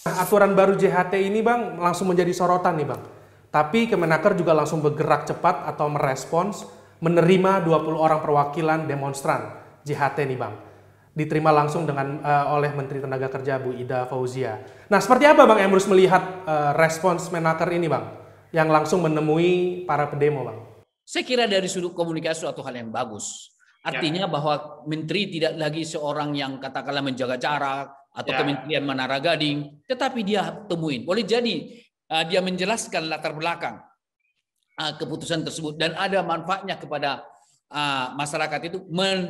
Nah, aturan baru JHT ini Bang langsung menjadi sorotan nih Bang. Tapi Kemenaker juga langsung bergerak cepat atau merespons menerima 20 orang perwakilan demonstran JHT nih Bang. Diterima langsung dengan uh, oleh Menteri Tenaga Kerja Bu Ida Fauzia. Nah, seperti apa Bang Emrus melihat uh, respons Menaker ini Bang yang langsung menemui para pedemo Bang? Saya kira dari sudut komunikasi suatu hal yang bagus. Ya. Artinya ya. bahwa menteri tidak lagi seorang yang katakanlah menjaga jarak, atau ya. Kementerian Menara Gading, tetapi dia temuin. Boleh jadi uh, dia menjelaskan latar belakang uh, keputusan tersebut dan ada manfaatnya kepada uh, masyarakat itu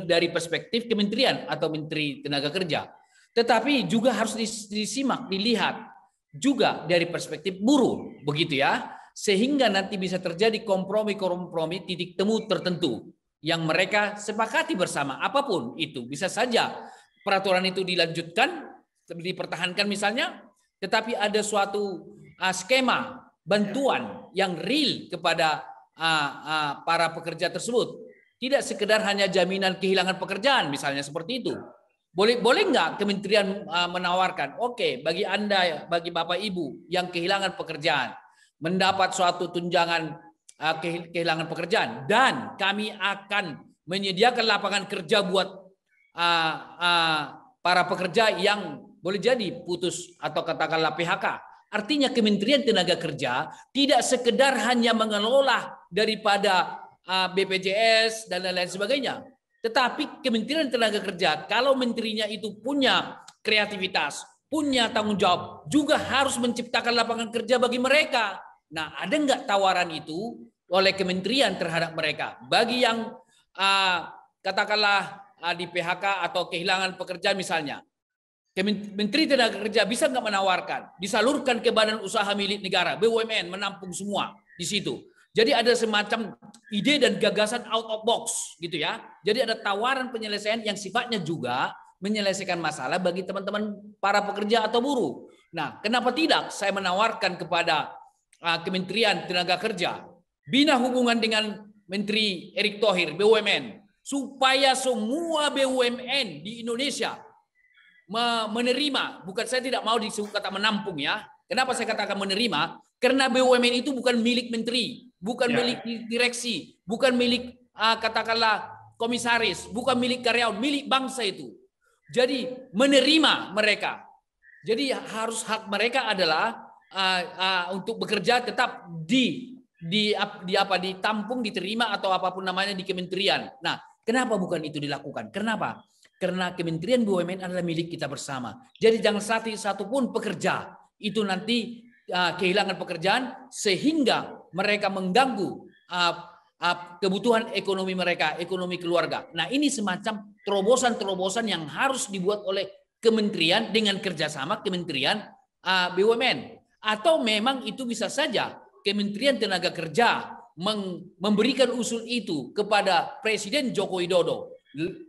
dari perspektif kementerian atau Menteri Tenaga Kerja. Tetapi juga harus disimak, dilihat juga dari perspektif buruh, begitu ya. Sehingga nanti bisa terjadi kompromi-kompromi titik temu tertentu yang mereka sepakati bersama apapun itu bisa saja peraturan itu dilanjutkan dipertahankan misalnya, tetapi ada suatu uh, skema bantuan yang real kepada uh, uh, para pekerja tersebut. Tidak sekedar hanya jaminan kehilangan pekerjaan misalnya seperti itu. Boleh boleh nggak kementerian uh, menawarkan, oke okay, bagi anda bagi bapak ibu yang kehilangan pekerjaan mendapat suatu tunjangan uh, kehilangan pekerjaan dan kami akan menyediakan lapangan kerja buat uh, uh, para pekerja yang boleh jadi putus atau katakanlah PHK. Artinya Kementerian Tenaga Kerja tidak sekedar hanya mengelola daripada BPJS dan lain-lain sebagainya. Tetapi Kementerian Tenaga Kerja kalau menterinya itu punya kreativitas, punya tanggung jawab, juga harus menciptakan lapangan kerja bagi mereka. Nah, ada nggak tawaran itu oleh kementerian terhadap mereka? Bagi yang uh, katakanlah uh, di PHK atau kehilangan pekerjaan misalnya, Menteri Tenaga Kerja bisa nggak menawarkan, disalurkan ke badan usaha milik negara, BUMN menampung semua di situ. Jadi ada semacam ide dan gagasan out of box gitu ya. Jadi ada tawaran penyelesaian yang sifatnya juga menyelesaikan masalah bagi teman-teman para pekerja atau buruh. Nah, kenapa tidak saya menawarkan kepada uh, Kementerian Tenaga Kerja bina hubungan dengan Menteri Erick Thohir BUMN supaya semua BUMN di Indonesia menerima, bukan saya tidak mau disebut kata menampung ya. Kenapa saya katakan menerima? Karena BUMN itu bukan milik menteri, bukan ya. milik direksi, bukan milik uh, katakanlah komisaris, bukan milik karyawan, milik bangsa itu. Jadi menerima mereka. Jadi harus hak mereka adalah uh, uh, untuk bekerja tetap di di, di apa ditampung, diterima atau apapun namanya di kementerian. Nah, kenapa bukan itu dilakukan? Kenapa? Karena Kementerian BUMN adalah milik kita bersama. Jadi jangan satu satupun pekerja itu nanti uh, kehilangan pekerjaan sehingga mereka mengganggu uh, uh, kebutuhan ekonomi mereka, ekonomi keluarga. Nah ini semacam terobosan-terobosan yang harus dibuat oleh kementerian dengan kerjasama kementerian uh, BUMN. Atau memang itu bisa saja Kementerian Tenaga Kerja memberikan usul itu kepada Presiden Joko Widodo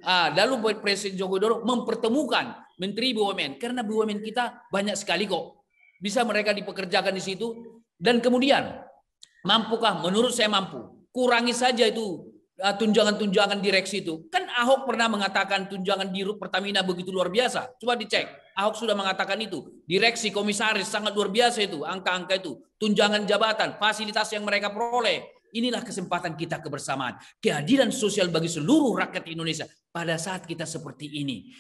Ah, lalu Presiden Joko Widodo mempertemukan Menteri BUMN karena BUMN kita banyak sekali kok bisa mereka dipekerjakan di situ dan kemudian mampukah menurut saya mampu kurangi saja itu ah, tunjangan-tunjangan direksi itu kan Ahok pernah mengatakan tunjangan di Pertamina begitu luar biasa coba dicek Ahok sudah mengatakan itu direksi komisaris sangat luar biasa itu angka-angka itu tunjangan jabatan fasilitas yang mereka peroleh Inilah kesempatan kita kebersamaan. keadilan sosial bagi seluruh rakyat Indonesia pada saat kita seperti ini.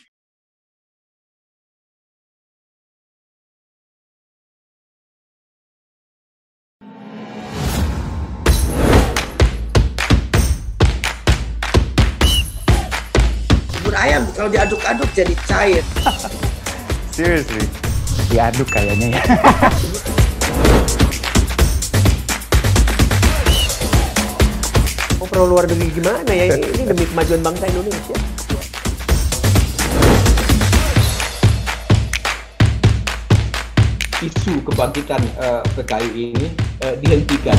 Bubur ayam kalau diaduk-aduk jadi cair. Seriously, diaduk kayaknya ya. kalau luar negeri gimana ya ini, ini demi kemajuan bangsa Indonesia isu kebangkitan uh, PKI ini uh, dihentikan.